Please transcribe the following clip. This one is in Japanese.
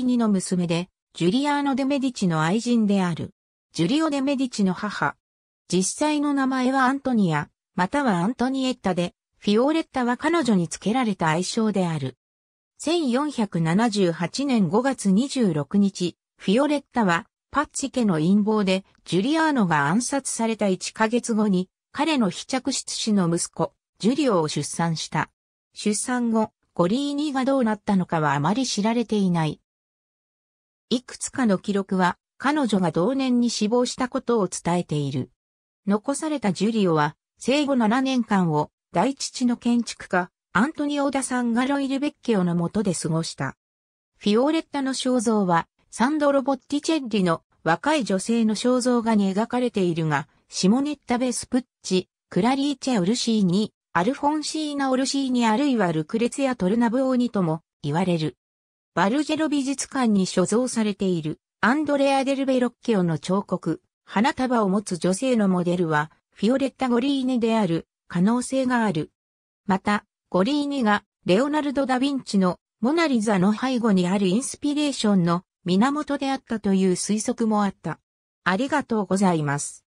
ィーニの娘で、ジュリアーノ・デ・メディチの愛人である。ジュリオ・デ・メディチの母。実際の名前はアントニア、またはアントニエッタで、フィオレッタは彼女に付けられた愛称である。1478年5月26日、フィオレッタは、パッチ家の陰謀で、ジュリアーノが暗殺された1ヶ月後に、彼の非着室氏の息子、ジュリオを出産した。出産後、ゴリーニがどうなったのかはあまり知られていない。いくつかの記録は彼女が同年に死亡したことを伝えている。残されたジュリオは生後7年間を大父の建築家アントニオ・ダ・サンガロイル・ベッケオのとで過ごした。フィオレッタの肖像はサンドロ・ボッティチェッリの若い女性の肖像画に描かれているが、シモネッタ・ベスプッチ、クラリーチェ・オルシーニ、アルフォンシーナ・オルシーニあるいはルクレツやトルナブオーニとも言われる。バルジェロ美術館に所蔵されているアンドレア・デルベロッキオの彫刻、花束を持つ女性のモデルはフィオレッタ・ゴリーニである可能性がある。また、ゴリーニがレオナルド・ダ・ヴィンチのモナリザの背後にあるインスピレーションの源であったという推測もあった。ありがとうございます。